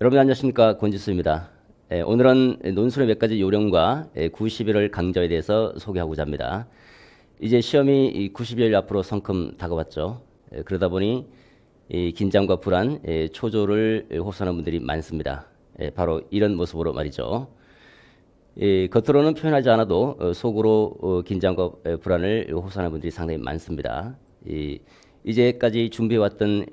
여러분 안녕하십니까 권지수입니다. 예, 오늘은 논술의 몇 가지 요령과 예, 91월 강좌에 대해서 소개하고자 합니다. 이제 시험이 90일 앞으로 성큼 다가왔죠. 예, 그러다 보니 긴장과 불안, 예, 초조를 호소하는 분들이 많습니다. 예, 바로 이런 모습으로 말이죠. 예, 겉으로는 표현하지 않아도 어, 속으로 어, 긴장과 어, 불안을 호소하는 분들이 상당히 많습니다. 이제까지 준비해왔던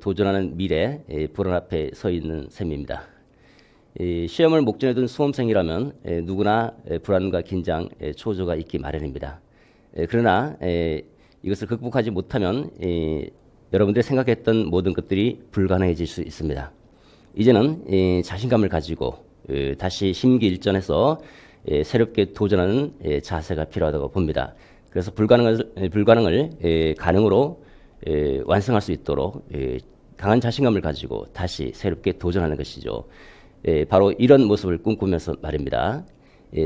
도전하는 미래 불안 앞에 서 있는 셈입니다. 시험을 목전에 둔 수험생이라면 누구나 불안과 긴장, 초조가 있기 마련입니다. 그러나 이것을 극복하지 못하면 여러분들이 생각했던 모든 것들이 불가능해질 수 있습니다. 이제는 자신감을 가지고 다시 심기일전해서 새롭게 도전하는 자세가 필요하다고 봅니다. 그래서 불가능을, 불가능을 가능으로 에, 예, 완성할 수 있도록 에, 예, 강한 자신감을 가지고 다시 새롭게 도전하는 것이죠. 에, 예, 바로 이런 모습을 꿈꾸면서 말입니다.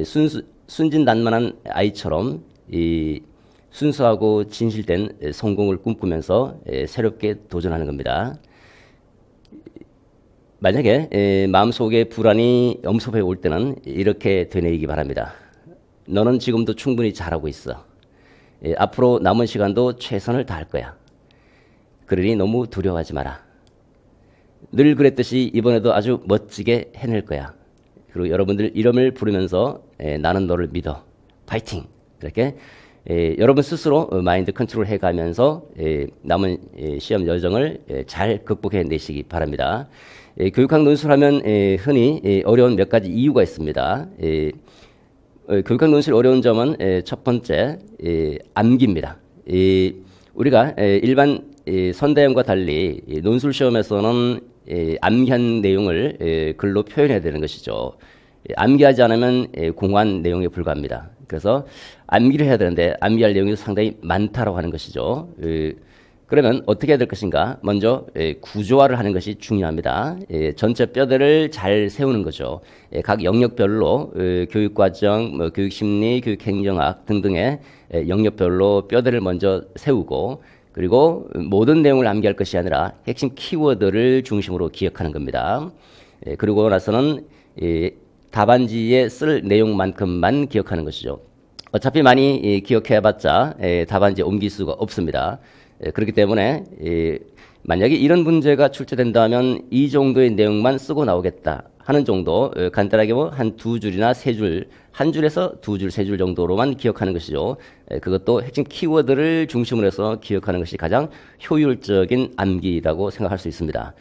순수, 순진난만한 아이처럼 이 순수하고 진실된 성공을 꿈꾸면서 새롭게 도전하는 겁니다. 만약에 마음속에 불안이 엄습해 올 때는 이렇게 되뇌이기 바랍니다. 너는 지금도 충분히 잘하고 있어. 앞으로 남은 시간도 최선을 다할 거야. 그러니 너무 두려워하지 마라. 늘 그랬듯이 이번에도 아주 멋지게 해낼 거야. 그리고 여러분들 이름을 부르면서 에, 나는 너를 믿어. 파이팅! 이렇게 에, 여러분 스스로 마인드 컨트롤 해가면서 에, 남은 시험 여정을 잘 극복해 내시기 바랍니다. 교육학 논술하면 흔히 어려운 몇 가지 이유가 있습니다. 어, 교육학 논술 어려운 점은 첫 번째 암기입니다. 우리가 일반 이 선대형과 달리 이 논술 시험에서는 이 암기한 내용을 글로 표현해야 되는 것이죠. 암기하지 않으면 공한 내용에 불과합니다. 그래서 암기를 해야 되는데 암기할 내용이 상당히 많다라고 하는 것이죠. 그러면 어떻게 해야 될 것인가? 먼저 구조화를 하는 것이 중요합니다. 전체 뼈대를 잘 세우는 거죠. 각 영역별로 교육과정, 뭐 교육심리, 교육행정학 등등의 영역별로 뼈대를 먼저 세우고 그리고 모든 내용을 암기할 것이 아니라 핵심 키워드를 중심으로 기억하는 겁니다. 예, 그리고 나서는 예, 답안지에 쓸 내용만큼만 기억하는 것이죠. 어차피 많이 예, 기억해봤자 답안지에 옮길 수가 없습니다. 예, 그렇기 때문에 만약에 이런 문제가 출제된다면 이 정도의 내용만 쓰고 나오겠다 하는 정도 어, 간단하게 뭐한두 줄이나 세줄 한 줄에서 두 줄, 세 줄 정도로만 기억하는 것이죠. 예, 그것도 핵심 키워드를 중심으로 해서 기억하는 것이 가장 효율적인 암기라고 생각할 수 있습니다.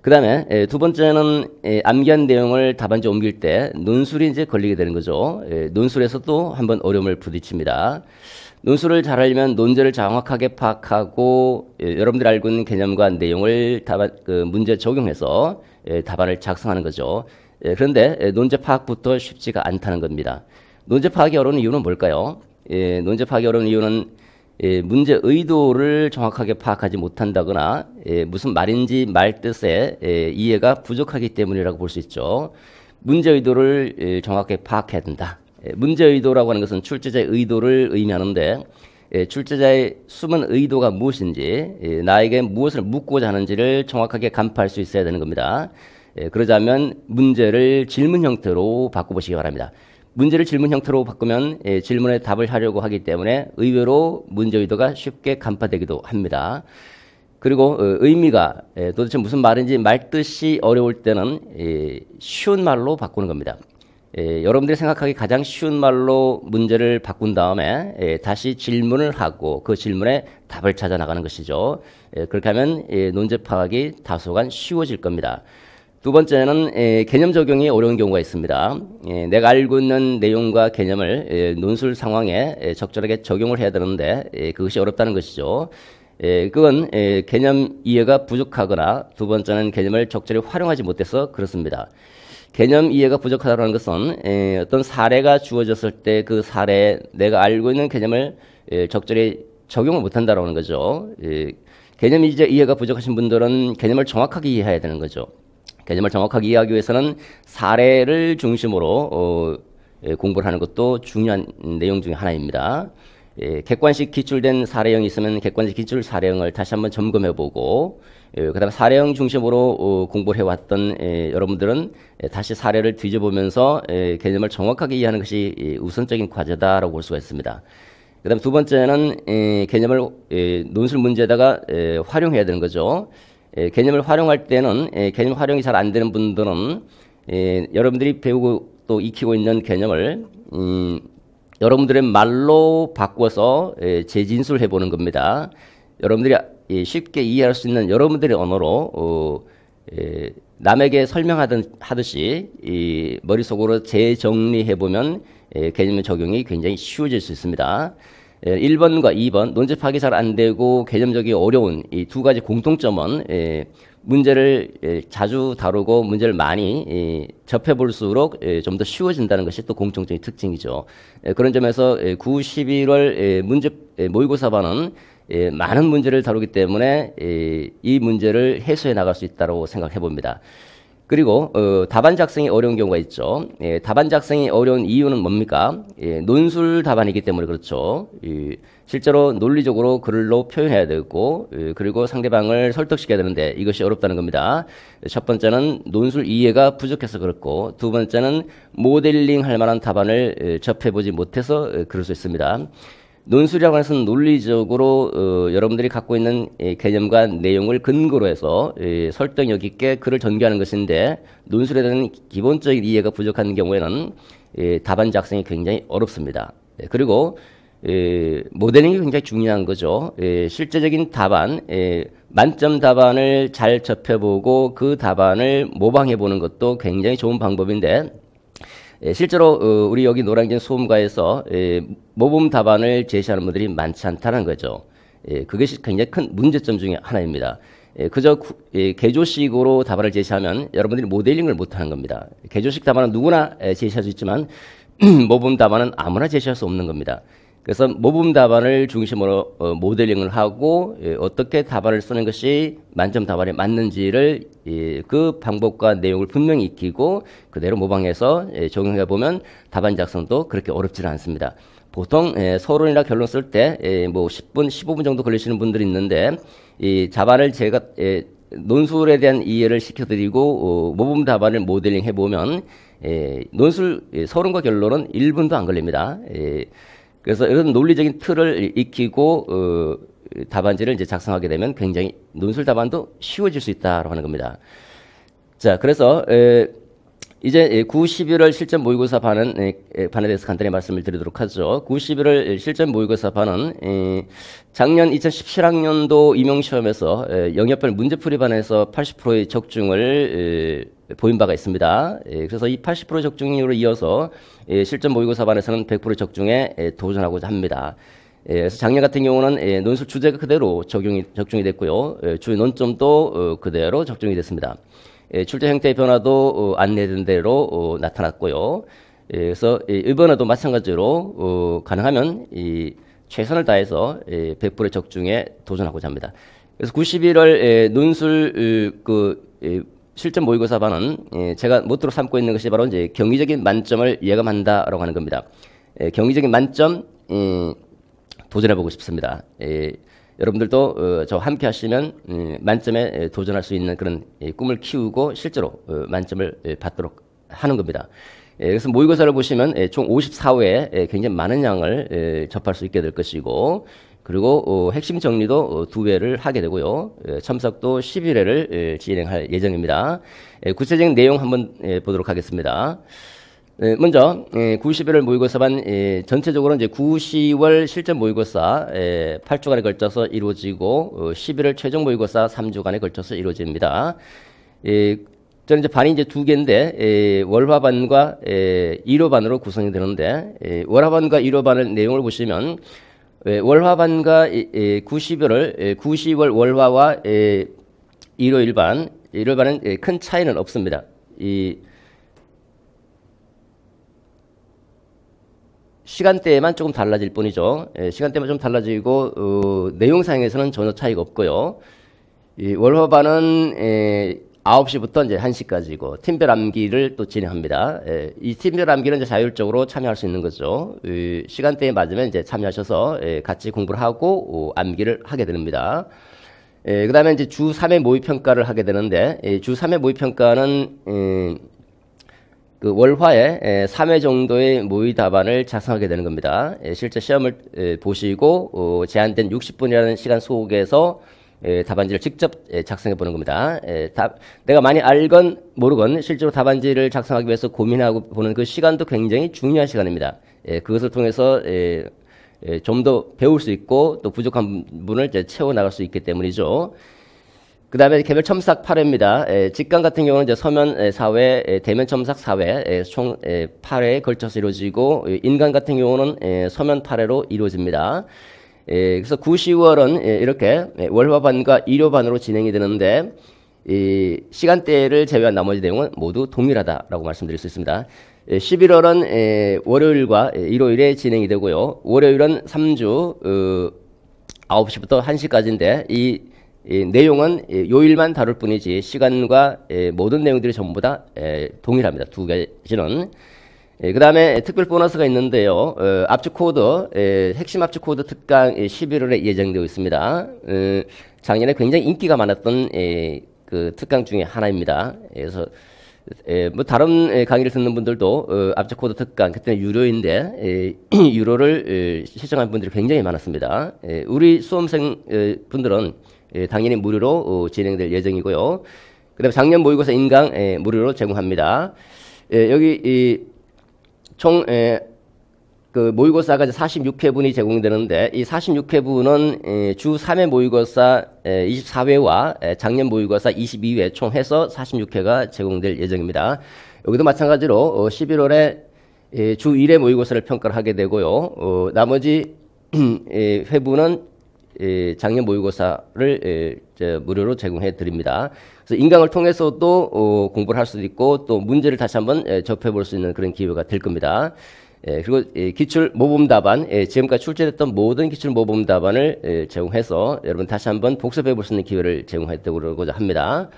그 다음에 예, 두 번째는 예, 암기한 내용을 답안지 옮길 때 논술이 이제 걸리게 되는 거죠. 논술에서 또 한번 어려움을 부딪힙니다. 논술을 잘 알면 논제를 정확하게 파악하고 여러분들이 알고 있는 개념과 내용을 답안, 그 문제 적용해서 답안을 작성하는 거죠. 예, 그런데 예, 논제 파악부터 쉽지가 않다는 겁니다. 논제 파악이 어려운 이유는 뭘까요? 예, 논제 파악이 어려운 이유는 예, 문제 의도를 정확하게 파악하지 못한다거나 예, 무슨 말인지 말뜻에 예, 이해가 부족하기 때문이라고 볼 수 있죠. 문제 의도를 예, 정확하게 파악해야 된다. 예, 문제 의도라고 하는 것은 출제자의 의도를 의미하는데 예, 출제자의 숨은 의도가 무엇인지 예, 나에게 무엇을 묻고자 하는지를 정확하게 간파할 수 있어야 되는 겁니다. 예, 그러자면 문제를 질문 형태로 바꿔보시기 바랍니다. 문제를 질문 형태로 바꾸면 예, 질문에 답을 하려고 하기 때문에 의외로 문제 의도가 쉽게 간파되기도 합니다. 그리고 어, 의미가 예, 도대체 무슨 말인지 말뜻이 어려울 때는 쉬운 말로 바꾸는 겁니다. 여러분들이 생각하기 가장 쉬운 말로 문제를 바꾼 다음에 다시 질문을 하고 그 질문에 답을 찾아 나가는 것이죠. 그렇게 하면 논제 파악이 다소간 쉬워질 겁니다. 두 번째는 예, 개념 적용이 어려운 경우가 있습니다. 예, 내가 알고 있는 내용과 개념을 예, 논술 상황에 적절하게 적용을 해야 되는데 그것이 어렵다는 것이죠. 그건 개념 이해가 부족하거나 두 번째는 개념을 적절히 활용하지 못해서 그렇습니다. 개념 이해가 부족하다는 것은 어떤 사례가 주어졌을 때 그 사례에 내가 알고 있는 개념을 적절히 적용을 못한다라는 거죠. 개념 이제 이해가 부족하신 분들은 개념을 정확하게 이해해야 되는 거죠. 개념을 정확하게 이해하기 위해서는 사례를 중심으로 어, 예, 공부를 하는 것도 중요한 내용 중의 하나입니다. 예, 객관식 기출된 사례형이 있으면 객관식 기출 사례형을 다시 한번 점검해보고 예, 그다음에 사례형 중심으로 어, 공부를 해왔던 예, 여러분들은 예, 다시 사례를 뒤져보면서 예, 개념을 정확하게 이해하는 것이 예, 우선적인 과제다라고 볼 수가 있습니다. 그다음 두 번째는 예, 개념을 예, 논술 문제에다가 예, 활용해야 되는 거죠. 예, 개념을 활용할 때는 예, 개념 활용이 잘 안 되는 분들은 예, 여러분들이 배우고 또 익히고 있는 개념을 음, 여러분들의 말로 바꿔서 재진술해 보는 겁니다. 여러분들이 쉽게 이해할 수 있는 여러분들의 언어로 어, 에, 남에게 설명하듯이 던 머릿속으로 재정리해 보면 개념의 적용이 굉장히 쉬워질 수 있습니다. 예, 1번과 2번 논제 파악잘안 되고 개념적이 어려운 이 두 가지 공통점은 예, 문제를 예, 자주 다루고 문제를 많이 예, 접해 볼수록 예, 좀더 쉬워진다는 것이 또 공통적인 특징이죠. 예, 그런 점에서 예, 9, 11월 예, 문제 예, 모의고사반은 예, 많은 문제를 다루기 때문에 예, 이 문제를 해소해 나갈 수 있다고 생각해 봅니다. 그리고 어, 답안 작성이 어려운 경우가 있죠. 예, 답안 작성이 어려운 이유는 뭡니까? 예, 논술 답안이기 때문에 그렇죠. 예, 실제로 논리적으로 글로 표현해야 되고 예, 그리고 상대방을 설득시켜야 되는데 이것이 어렵다는 겁니다. 첫 번째는 논술 이해가 부족해서 그렇고 두 번째는 모델링 할 만한 답안을 예, 접해보지 못해서 예, 그럴 수 있습니다. 논술이라고 서는 논리적으로 어, 여러분들이 갖고 있는 예, 개념과 내용을 근거로 해서 예, 설득력 있게 글을 전개하는 것인데 논술에 대한 기본적인 이해가 부족한 경우에는 예, 답안 작성이 굉장히 어렵습니다. 예, 그리고 예, 모델링이 굉장히 중요한 거죠. 예, 실제적인 답안, 예, 만점 답안을 잘 접해보고 그 답안을 모방해보는 것도 굉장히 좋은 방법인데 예, 실제로 어, 우리 여기 노량진 소음과에서 예, 모범 답안을 제시하는 분들이 많지 않다는 거죠. 예, 그것이 굉장히 큰 문제점 중의 하나입니다. 그저 개조식으로 답안을 제시하면 여러분들이 모델링을 못하는 겁니다. 개조식 답안은 누구나 제시할 수 있지만 모범 답안은 아무나 제시할 수 없는 겁니다. 그래서 모범 답안을 중심으로 어, 모델링을 하고 예, 어떻게 답안을 쓰는 것이 만점 답안에 맞는지를 예, 그 방법과 내용을 분명히 익히고 그대로 모방해서 예, 적용해 보면 답안 작성도 그렇게 어렵지는 않습니다. 보통 예, 서론이나 결론 쓸 때뭐 예, 10분, 뭐 15분 정도 걸리시는 분들이 있는데 이 답안을 제가 예, 논술에 대한 이해를 시켜드리고 어, 모범 답안을 모델링 해보면 예, 논술 예, 서론과 결론은 1분도 안 걸립니다. 예, 그래서 이런 논리적인 틀을 익히고 어, 답안지를 이제 작성하게 되면 굉장히 논술 답안도 쉬워질 수 있다고 라 하는 겁니다. 자, 그래서 에, 이제 9, 11월 실전 모의고사 반은 에, 반에 대해서 간단히 말씀을 드리도록 하죠. 9, 11월 실전 모의고사 반은 에, 작년 2017학년도 임용시험에서 영역별 문제풀이 반에서 80%의 적중을 에, 보인 바가 있습니다. 예, 그래서 이 80% 적중률을 이어서 예, 실전 모의고사 반에서는 100% 적중에 예, 도전하고자 합니다. 그래서 작년 같은 경우는 논술 주제가 그대로 적용이, 적중이 됐고요. 주요 논점도 어, 그대로 적중이 됐습니다. 출제 형태의 변화도 어, 안내된 대로 어, 나타났고요. 그래서 예, 이번에도 마찬가지로 가능하면 최선을 다해서 1 0 0 적중에 도전하고자 합니다. 그래서 91월 논술 그 실전 모의고사 반은 예, 제가 모토로 삼고 있는 것이 바로 이제 경위적인 만점을 예감한다라고 하는 겁니다. 예, 경위적인 만점 도전해보고 싶습니다. 예, 여러분들도 어, 저 함께 하시면 만점에 도전할 수 있는 그런 꿈을 키우고 실제로 어, 만점을 받도록 하는 겁니다. 예, 그래서 모의고사를 보시면 총 54회에 굉장히 많은 양을 접할 수 있게 될 것이고 그리고 어, 핵심 정리도 어, 두 회를 하게 되고요. 예, 참석도 11회를 예, 진행할 예정입니다. 예, 구체적인 내용 한번 예, 보도록 하겠습니다. 예, 먼저 9 예, 0회 모의고사반 전체적으로 이제 9, 1월 실전 모의고사 8주간에 걸쳐서 이루어지고 어, 11월 최종 모의고사 3주간에 걸쳐서 이루어집니다. 저는 이제 반이 이제 두 개인데 에, 월화반과 에, 1호반으로 구성이 되는데 에, 월화반과 1호반을 내용을 보시면 예, 월화반과 90월을 90월 예, 월화와 예, 일요일반 일요일반은 큰 차이는 없습니다. 이 시간대에만 조금 달라질 뿐이죠. 시간대만 좀 달라지고 어, 내용상에서는 전혀 차이가 없고요. 월화반은 9시부터 이제 1시까지고 팀별 암기를 또 진행합니다. 예, 이 팀별 암기는 이제 자율적으로 참여할 수 있는 거죠. 이 시간대에 맞으면 이제 참여하셔서 예, 같이 공부를 하고 오, 어, 암기를 하게 됩니다. 예, 그 다음에 이제 주 3회 모의 평가를 하게 되는데 예, 주 3회 모의 평가는 음, 그 월화에 예, 3회 정도의 모의 답안을 작성하게 되는 겁니다. 예, 실제 시험을 예, 보시고 어, 제한된 60분이라는 시간 속에서 에, 예, 답안지를 직접 에, 예, 작성해 보는 겁니다. 에, 예, 답, 내가 많이 알건 모르건 실제로 답안지를 작성하기 위해서 고민하고 보는 그 시간도 굉장히 중요한 시간입니다. 그것을 통해서 좀 더 배울 수 있고 또 부족한 부분을 채워 나갈 수 있기 때문이죠. 그 다음에 개별 첨삭 8회입니다. 직관 같은 경우는 이제 서면 에, 4회, 대면 첨삭 4회, 총 에, 8회에 걸쳐서 이루어지고, 인간 같은 경우는 서면 8회로 이루어집니다. 예, 그래서 9, 10월은 예, 이렇게 예, 월화반과 일요반으로 진행이 되는데 이 시간대를 제외한 나머지 내용은 모두 동일하다라고 말씀드릴 수 있습니다. 11월은 예, 예, 월요일과 일요일에 진행이 되고요. 월요일은 3주 9시부터 어, 1시까지인데 이 내용은 요일만 다룰 뿐이지 시간과 모든 내용들이 전부 다 동일합니다. 두 가지는 예, 그 다음에 특별 보너스가 있는데요. 어, 압축 코드, 예, 핵심 압축 코드 특강 11월에 예, 예정되어 있습니다. 어, 작년에 굉장히 인기가 많았던 예, 그 특강 중에 하나입니다. 예, 그래서 예, 뭐 다른 예, 강의를 듣는 분들도 어, 압축 코드 특강 그때 유료인데 예, 유료를 예, 시청한 분들이 굉장히 많았습니다. 예, 우리 수험생 예, 분들은 예, 당연히 무료로 어, 진행될 예정이고요. 그다음 에 작년 모의고사 인강 예, 무료로 제공합니다. 예, 여기 이 총, 에, 그 모의고사가 이제 46회분이 제공되는데 이 46회분은 에, 주 3회 모의고사 에, 24회와 에, 작년 모의고사 22회 총 해서 46회가 제공될 예정입니다. 여기도 마찬가지로 어, 11월에 에, 주 1회 모의고사를 평가를 하게 되고요. 어, 나머지 회분은 예, 작년 모의고사를 예, 무료로 제공해 드립니다. 그래서 인강을 통해서도 어, 공부를 할 수도 있고 또 문제를 다시 한번 예, 접해 볼 수 있는 그런 기회가 될 겁니다. 예, 그리고 기출 모범 답안, 예, 지금까지 출제됐던 모든 기출 모범 답안을 예, 제공해서 여러분 다시 한번 복습해 볼 수 있는 기회를 제공하려고자 합니다.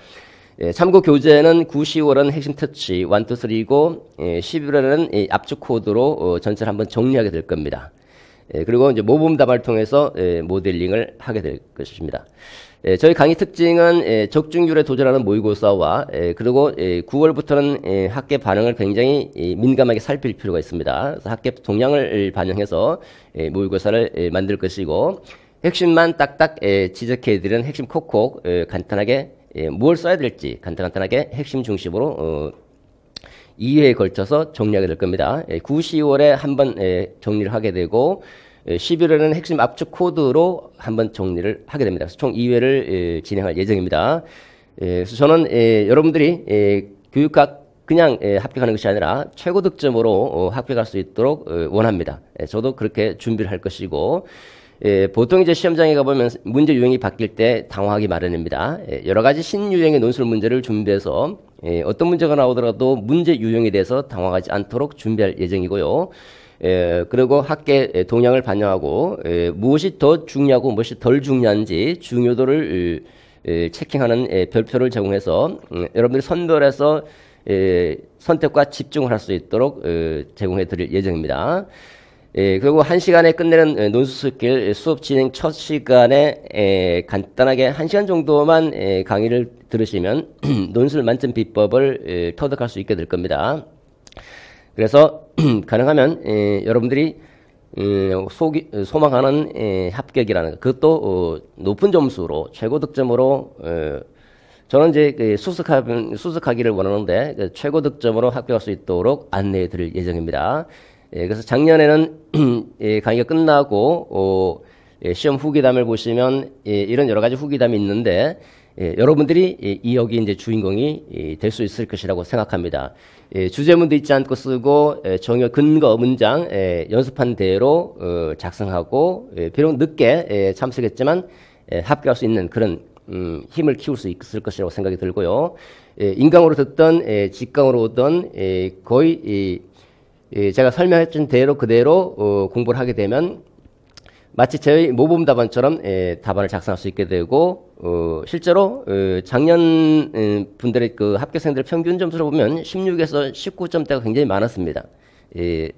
예, 참고 교재는 9, 10월은 핵심 터치 1, 2, 3이고 예, 11월에는 압축 코드로 어, 전체를 한번 정리하게 될 겁니다. 예, 그리고 이제 모범답을 통해서 예, 모델링을 하게 될 것입니다. 예, 저희 강의 특징은 적중률에 도전하는 모의고사와 그리고 9월부터는 학계 반응을 굉장히 민감하게 살필 필요가 있습니다. 학계 동향을 반영해서 모의고사를 만들 것이고 핵심만 딱딱 지적해드리는 핵심 콕콕 간단하게 예, 써야 될지 간단간단하게 핵심 중심으로 어, 2회에 걸쳐서 정리하게 될 겁니다. 9, 예, 10월에 한번 예, 정리를 하게 되고 11월에는 예, 핵심 압축 코드로 한 번 정리를 하게 됩니다. 그래서 총 2회를 진행할 예정입니다. 그래서 저는 여러분들이 교육학 그냥 합격하는 것이 아니라 최고 득점으로 어, 합격할 수 있도록 어, 원합니다. 저도 그렇게 준비를 할 것이고 예, 보통 이제 시험장에 가보면 문제 유형이 바뀔 때 당황하기 마련입니다. 예, 여러 가지 신유형의 논술 문제를 준비해서 예, 어떤 문제가 나오더라도 문제 유형에 대해서 당황하지 않도록 준비할 예정이고요. 예, 그리고 학계 예, 동향을 반영하고 예, 무엇이 더 중요하고 무엇이 덜 중요한지 중요도를 예, 체킹하는 예, 별표를 제공해서 음, 여러분들이 선별해서 예, 선택과 집중을 할 수 있도록 예, 제공해 드릴 예정입니다. 예, 그리고 한 시간에 끝내는 예, 논술길 예, 수업 진행 첫 시간에 에, 예, 간단하게 한 시간 정도만 에, 강의를 들으시면 논술 만점 비법을 에, 터득할 수 있게 될 겁니다. 그래서 가능하면 에, 여러분들이 음, 소기, 소망하는 에, 합격이라는 그것도 어, 높은 점수로 최고 득점으로 에, 어, 저는 이제 그 수습하, 수습하기를 원하는데 그 최고 득점으로 합격할 수 있도록 안내해 드릴 예정입니다. 예, 그래서 작년에는 예, 강의가 끝나고 어, 예, 시험 후기담을 보시면 예, 이런 여러 가지 후기담이 있는데 예, 여러분들이 예, 이 여기 이제 주인공이 될 수 있을 것이라고 생각합니다. 주제문도 있지 않고 쓰고 정여 근거 문장 연습한 대로 어, 작성하고 비록 늦게 참석했지만 합격할 수 있는 그런 음, 힘을 키울 수 있을 것이라고 생각이 들고요. 인강으로 듣던 직강으로 오던 거의 예, 제가 설명했던 대로 그대로 어, 공부를 하게 되면 마치 저희 모범 답안처럼 예, 답안을 작성할 수 있게 되고 어, 실제로 어, 작년 음, 분들의 그 합격생들의 평균 점수를 보면 16에서 19점대가 굉장히 많았습니다. 예,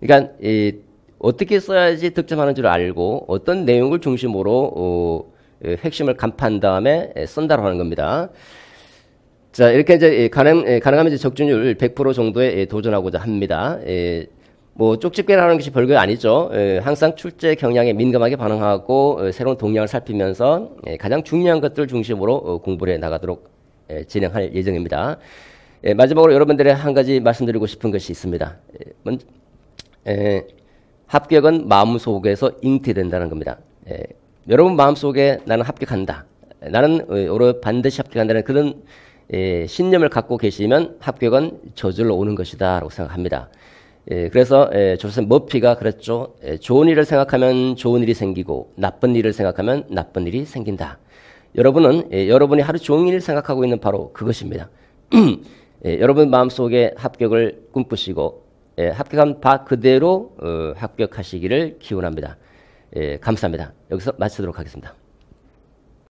그러니까 예, 어떻게 써야지 득점하는 줄 알고 어떤 내용을 중심으로 어, 예, 핵심을 간판 다음에 예, 쓴다고 하는 겁니다. 자, 이렇게 이제 예, 가능, 예, 가능하면 이제 적중률 100% 정도에 예, 도전하고자 합니다. 뭐 쪽집게라는 것이 별거 아니죠. 항상 출제 경향에 민감하게 반응하고 어, 새로운 동향을 살피면서 가장 중요한 것들 을 중심으로 어, 공부를 해 나가도록 진행할 예정입니다. 마지막으로 여러분들의 한 가지 말씀드리고 싶은 것이 있습니다. 먼저, 합격은 마음속에서 잉태된다는 겁니다. 여러분 마음속에 나는 합격한다. 나는 올해 어, 반드시 합격한다는 그런 예, 신념을 갖고 계시면 합격은 저절로 오는 것이다라고 생각합니다. 예, 그래서 예, 조선 머피가 그랬죠. 예, 좋은 일을 생각하면 좋은 일이 생기고 나쁜 일을 생각하면 나쁜 일이 생긴다. 여러분은 예, 여러분이 하루 종일 생각하고 있는 바로 그것입니다. 예, 여러분 마음속에 합격을 꿈꾸시고 예, 합격한 바 그대로 어, 합격하시기를 기원합니다. 예, 감사합니다. 여기서 마치도록 하겠습니다.